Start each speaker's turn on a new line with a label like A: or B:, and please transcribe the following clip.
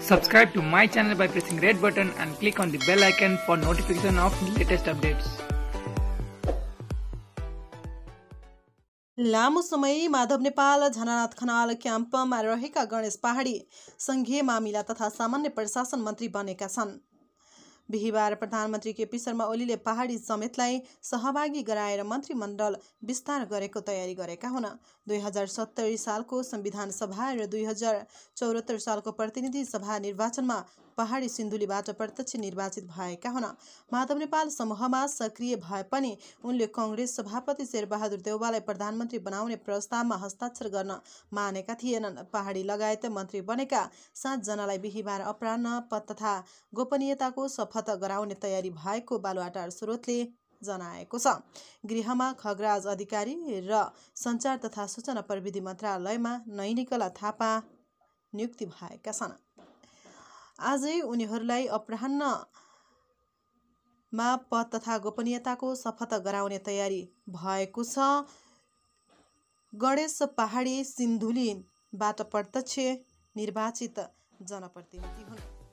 A: Subscribe to my channel by pressing red button and click on the bell icon for notification of latest updates. लामो समय माधव नेपाल झनानाथ खनाल क्याम्पमा रहेका गणेश पहाडी सङ्घीय मामिला तथा सामान्य प्रशासन मन्त्री बनेका छन् बिहिबार प्रधानमन्त्री केपी शर्मा ओलीले पहाडी समेतलाई सहभागी गराएर मन्त्रीमण्डल विस्तार गरेको तयारी गरेका हुन् दुई हजार सत्तरी सालको संविधान सभा र दुई हजार चौरात्तर सालको प्रतिनिधि सभा निर्वाचनमा पहाडी सिन्धुलीबाट प्रत्यक्ष निर्वाचित भएका हुन् माधव नेपाल समूहमा सक्रिय भए पनि उनले कङ्ग्रेस सभापति शेरबहादुर देउवालाई प्रधानमन्त्री बनाउने प्रस्तावमा हस्ताक्षर गर्न मानेका थिएनन् पहाडी लगायत मन्त्री बनेका सातजनालाई बिहिबार अपरान्न पद तथा गोपनीयताको शपथ गराउने तयारी भएको बालुवाटार स्रोतले जनाएको छ गृहमा खगराज अधिकारी र सञ्चार तथा सूचना प्रविधि मन्त्रालयमा नैनिकला थापा नियुक्ति भएका छन् आजै उनीहरूलाई अपराह्नमा पद तथा गोपनीयताको शपथ गराउने तयारी भएको छ गणेश पहाडी सिन्धुलीबाट प्रत्यक्ष निर्वाचित जनप्रतिनिधि हुन्